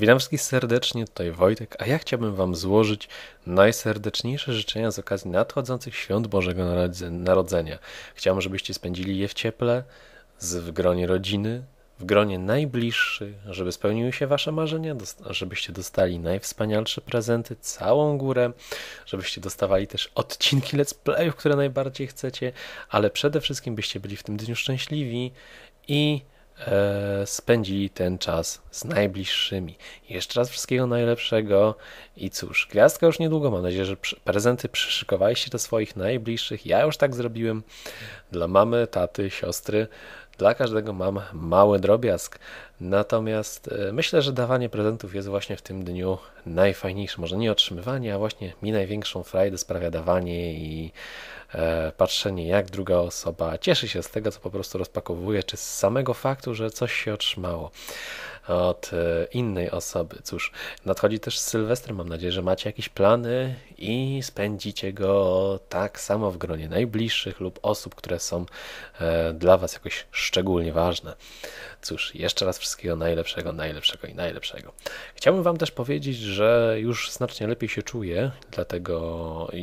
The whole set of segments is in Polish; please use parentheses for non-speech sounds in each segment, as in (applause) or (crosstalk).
Witam wszystkich serdecznie, tutaj Wojtek, a ja chciałbym Wam złożyć najserdeczniejsze życzenia z okazji nadchodzących świąt Bożego Narodzenia. Chciałbym, żebyście spędzili je w cieple, z, w gronie rodziny, w gronie najbliższych, żeby spełniły się Wasze marzenia, żebyście dostali najwspanialsze prezenty, całą górę, żebyście dostawali też odcinki let's playów, które najbardziej chcecie, ale przede wszystkim byście byli w tym dniu szczęśliwi i E, spędzili ten czas z najbliższymi. Jeszcze raz wszystkiego najlepszego i cóż, gwiazdka już niedługo, mam nadzieję, że prezenty przyszykowaliście do swoich najbliższych. Ja już tak zrobiłem dla mamy, taty, siostry, dla każdego mam mały drobiazg. Natomiast e, myślę, że dawanie prezentów jest właśnie w tym dniu najfajniejsze. Może nie otrzymywanie, a właśnie mi największą frajdę sprawia dawanie i e, patrzenie, jak druga osoba cieszy się z tego, co po prostu rozpakowuje, czy z samego faktu, że coś się otrzymało od e, innej osoby. Cóż, nadchodzi też Sylwester. Mam nadzieję, że macie jakieś plany i spędzicie go tak samo w gronie najbliższych lub osób, które są e, dla Was jakoś szczególnie ważne. Cóż, jeszcze raz wszystkiego najlepszego, najlepszego i najlepszego. Chciałbym Wam też powiedzieć, że już znacznie lepiej się czuję, dlatego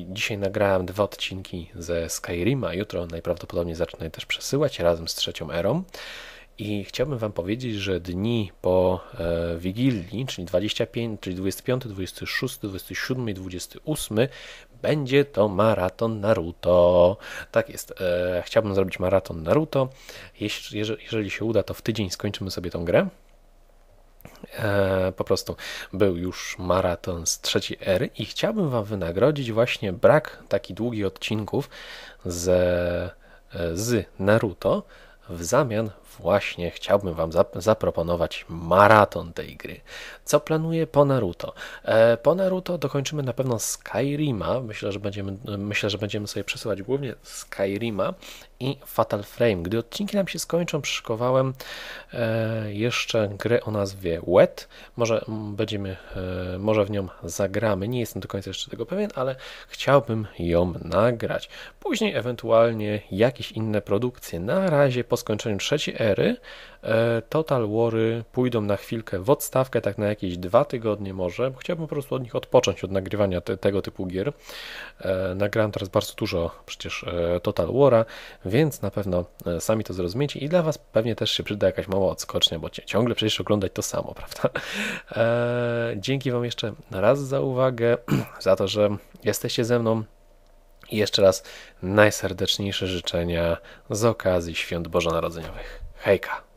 dzisiaj nagrałem dwa odcinki ze Skyrima. Jutro najprawdopodobniej zacznę też przesyłać razem z trzecią erą. I chciałbym Wam powiedzieć, że dni po e, Wigilii, czyli 25, czyli 25, 26, 27 i 28, będzie to maraton Naruto. Tak jest. E, chciałbym zrobić maraton Naruto. Jeśli, jeżeli się uda, to w tydzień skończymy sobie tą grę. E, po prostu był już maraton z trzeciej ery i chciałbym Wam wynagrodzić właśnie brak taki długich odcinków z, z Naruto w zamian właśnie chciałbym Wam zaproponować maraton tej gry. Co planuję po Naruto? E, po Naruto dokończymy na pewno Skyrima. Myślę, że będziemy, myślę, że będziemy sobie przesyłać głównie Skyrima i Fatal Frame. Gdy odcinki nam się skończą, przyszykowałem e, jeszcze grę o nazwie Wet. Może będziemy, e, może w nią zagramy. Nie jestem do końca jeszcze tego pewien, ale chciałbym ją nagrać. Później ewentualnie jakieś inne produkcje. Na razie po po skończeniu trzeciej ery e, Total Wary pójdą na chwilkę w odstawkę, tak na jakieś dwa tygodnie może, bo chciałbym po prostu od nich odpocząć, od nagrywania te, tego typu gier. E, nagrałem teraz bardzo dużo przecież e, Total Wara, więc na pewno sami to zrozumiecie i dla Was pewnie też się przyda jakaś mała odskocznia, bo ciągle przecież oglądać to samo, (laughs) prawda? Dzięki Wam jeszcze raz za uwagę, (clears throat) za to, że jesteście ze mną i jeszcze raz najserdeczniejsze życzenia z okazji Świąt Bożonarodzeniowych. Hejka!